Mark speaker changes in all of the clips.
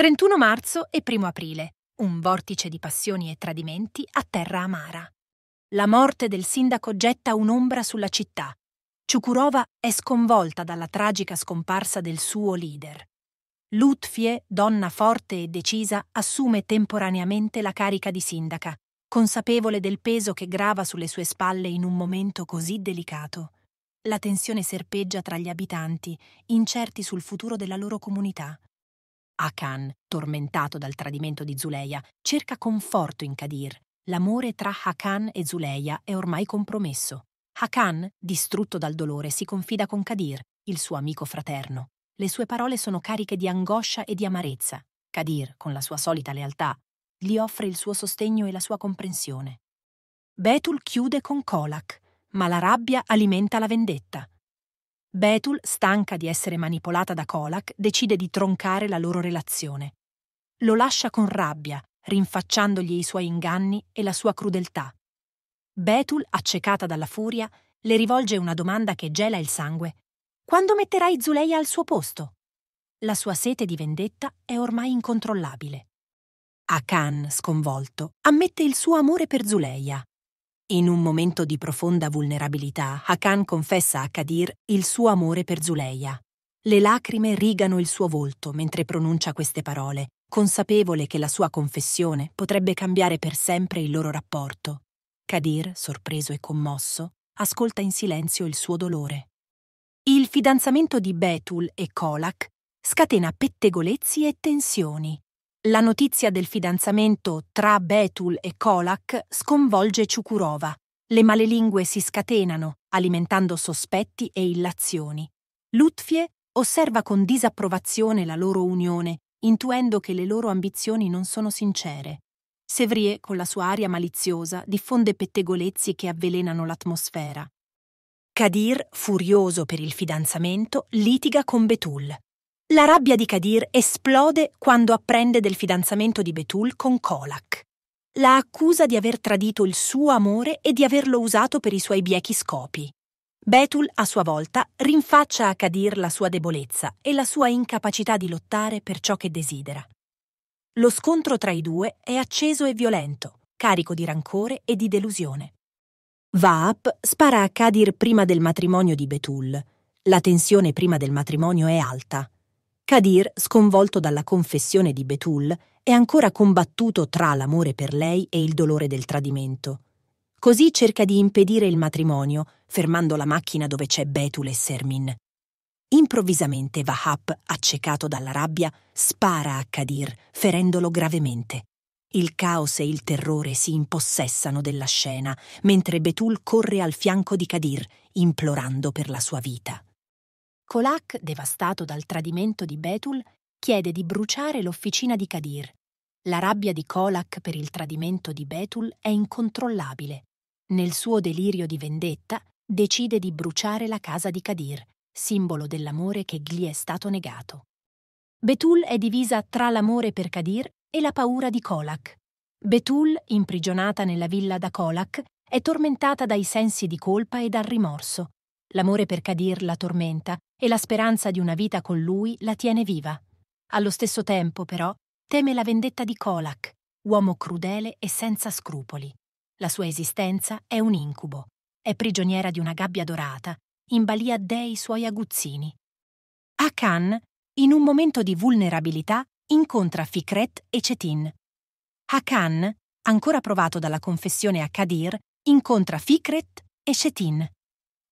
Speaker 1: 31 marzo e 1 aprile, un vortice di passioni e tradimenti a terra amara. La morte del sindaco getta un'ombra sulla città. Ciukurova è sconvolta dalla tragica scomparsa del suo leader. Lutfie, donna forte e decisa, assume temporaneamente la carica di sindaca, consapevole del peso che grava sulle sue spalle in un momento così delicato. La tensione serpeggia tra gli abitanti, incerti sul futuro della loro comunità. Akan, tormentato dal tradimento di Zuleia, cerca conforto in Kadir. L'amore tra Hakan e Zuleia è ormai compromesso. Hakan, distrutto dal dolore, si confida con Kadir, il suo amico fraterno. Le sue parole sono cariche di angoscia e di amarezza. Kadir, con la sua solita lealtà, gli offre il suo sostegno e la sua comprensione. Betul chiude con Kolak, ma la rabbia alimenta la vendetta. Betul, stanca di essere manipolata da Kolak, decide di troncare la loro relazione. Lo lascia con rabbia, rinfacciandogli i suoi inganni e la sua crudeltà. Betul, accecata dalla furia, le rivolge una domanda che gela il sangue. Quando metterai Zuleia al suo posto? La sua sete di vendetta è ormai incontrollabile. Akan, sconvolto, ammette il suo amore per Zuleia, in un momento di profonda vulnerabilità, Hakan confessa a Kadir il suo amore per Zuleia. Le lacrime rigano il suo volto mentre pronuncia queste parole, consapevole che la sua confessione potrebbe cambiare per sempre il loro rapporto. Kadir, sorpreso e commosso, ascolta in silenzio il suo dolore. Il fidanzamento di Betul e Kolak scatena pettegolezzi e tensioni. La notizia del fidanzamento tra Betul e Kolak sconvolge Ciukurova. Le malelingue si scatenano, alimentando sospetti e illazioni. Lutfie osserva con disapprovazione la loro unione, intuendo che le loro ambizioni non sono sincere. Sevrier, con la sua aria maliziosa, diffonde pettegolezzi che avvelenano l'atmosfera. Kadir, furioso per il fidanzamento, litiga con Betul. La rabbia di Kadir esplode quando apprende del fidanzamento di Betul con Kolak. La accusa di aver tradito il suo amore e di averlo usato per i suoi biechi scopi. Betul, a sua volta, rinfaccia a Kadir la sua debolezza e la sua incapacità di lottare per ciò che desidera. Lo scontro tra i due è acceso e violento, carico di rancore e di delusione. Vaap spara a Kadir prima del matrimonio di Betul. La tensione prima del matrimonio è alta. Kadir, sconvolto dalla confessione di Betul, è ancora combattuto tra l'amore per lei e il dolore del tradimento. Così cerca di impedire il matrimonio, fermando la macchina dove c'è Betul e Sermin. Improvvisamente Vahap, accecato dalla rabbia, spara a Kadir, ferendolo gravemente. Il caos e il terrore si impossessano della scena, mentre Betul corre al fianco di Kadir, implorando per la sua vita. Colac, devastato dal tradimento di Betul, chiede di bruciare l'officina di Kadir. La rabbia di Colac per il tradimento di Betul è incontrollabile. Nel suo delirio di vendetta, decide di bruciare la casa di Kadir, simbolo dell'amore che gli è stato negato. Betul è divisa tra l'amore per Kadir e la paura di Colac. Betul, imprigionata nella villa da Colac, è tormentata dai sensi di colpa e dal rimorso, L'amore per Kadir la tormenta e la speranza di una vita con lui la tiene viva. Allo stesso tempo, però, teme la vendetta di Kolak, uomo crudele e senza scrupoli. La sua esistenza è un incubo. È prigioniera di una gabbia dorata, in balia dei suoi aguzzini. A Cannes, in un momento di vulnerabilità, incontra Fikret e Cetin. Hakan, ancora provato dalla confessione a Kadir, incontra Fikret e Cetin.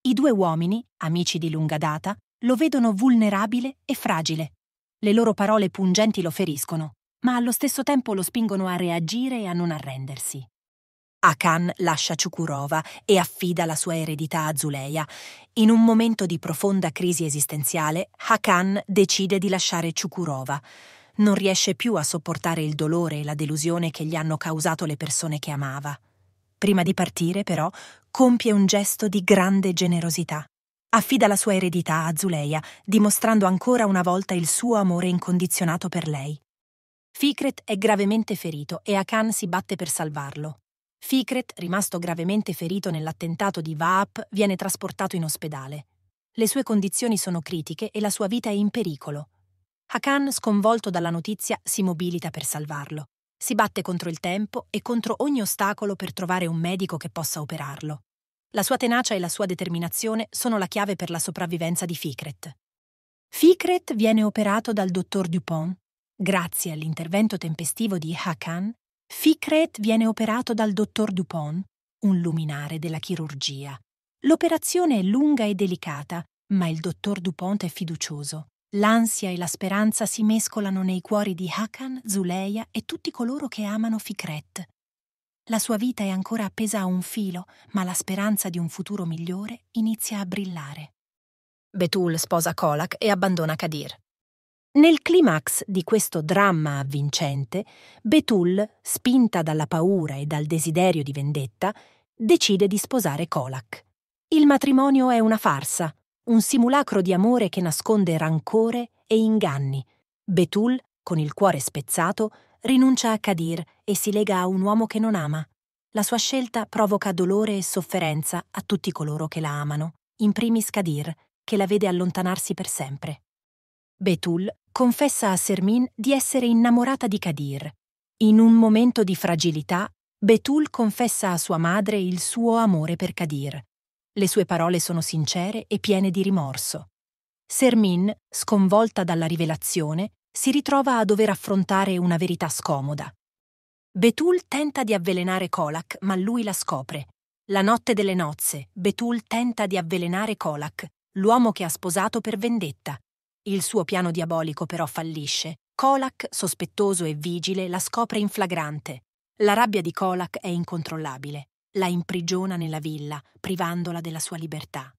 Speaker 1: I due uomini, amici di lunga data, lo vedono vulnerabile e fragile. Le loro parole pungenti lo feriscono, ma allo stesso tempo lo spingono a reagire e a non arrendersi. Akan lascia Ciukurova e affida la sua eredità a Zuleia. In un momento di profonda crisi esistenziale, Akan decide di lasciare Ciukurova. Non riesce più a sopportare il dolore e la delusione che gli hanno causato le persone che amava. Prima di partire, però, compie un gesto di grande generosità. Affida la sua eredità a Zuleia, dimostrando ancora una volta il suo amore incondizionato per lei. Fikret è gravemente ferito e Akan si batte per salvarlo. Fikret, rimasto gravemente ferito nell'attentato di Vaap, viene trasportato in ospedale. Le sue condizioni sono critiche e la sua vita è in pericolo. Hakan, sconvolto dalla notizia, si mobilita per salvarlo. Si batte contro il tempo e contro ogni ostacolo per trovare un medico che possa operarlo. La sua tenacia e la sua determinazione sono la chiave per la sopravvivenza di Ficret. Ficret viene operato dal dottor Dupont. Grazie all'intervento tempestivo di Hakan, Ficret viene operato dal dottor Dupont, un luminare della chirurgia. L'operazione è lunga e delicata, ma il dottor Dupont è fiducioso. L'ansia e la speranza si mescolano nei cuori di Hakan, Zuleia e tutti coloro che amano Fikret. La sua vita è ancora appesa a un filo, ma la speranza di un futuro migliore inizia a brillare. Betul sposa Kolak e abbandona Kadir. Nel climax di questo dramma avvincente, Betul, spinta dalla paura e dal desiderio di vendetta, decide di sposare Kolak. Il matrimonio è una farsa, un simulacro di amore che nasconde rancore e inganni. Betul, con il cuore spezzato, rinuncia a Kadir e si lega a un uomo che non ama. La sua scelta provoca dolore e sofferenza a tutti coloro che la amano, in primis Kadir, che la vede allontanarsi per sempre. Betul confessa a Sermin di essere innamorata di Kadir. In un momento di fragilità, Betul confessa a sua madre il suo amore per Kadir. Le sue parole sono sincere e piene di rimorso. Sermin, sconvolta dalla rivelazione, si ritrova a dover affrontare una verità scomoda. Betul tenta di avvelenare Kolak, ma lui la scopre. La notte delle nozze, Betul tenta di avvelenare Kolak, l'uomo che ha sposato per vendetta. Il suo piano diabolico però fallisce. Kolak, sospettoso e vigile, la scopre in flagrante. La rabbia di Kolak è incontrollabile la imprigiona nella villa, privandola della sua libertà.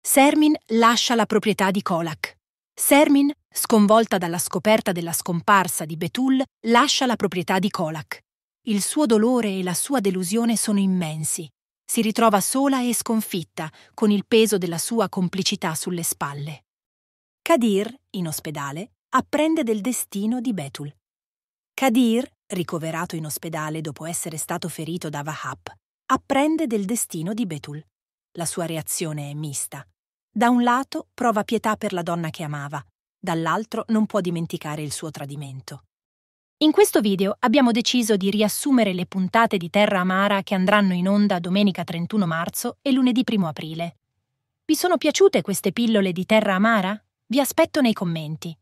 Speaker 1: Sermin lascia la proprietà di Kolak. Sermin, sconvolta dalla scoperta della scomparsa di Betul, lascia la proprietà di Kolak. Il suo dolore e la sua delusione sono immensi. Si ritrova sola e sconfitta, con il peso della sua complicità sulle spalle. Kadir, in ospedale, apprende del destino di Betul. Kadir, ricoverato in ospedale dopo essere stato ferito da Wahab, apprende del destino di Betul. La sua reazione è mista. Da un lato prova pietà per la donna che amava, dall'altro non può dimenticare il suo tradimento. In questo video abbiamo deciso di riassumere le puntate di Terra Amara che andranno in onda domenica 31 marzo e lunedì 1 aprile. Vi sono piaciute queste pillole di Terra Amara? Vi aspetto nei commenti.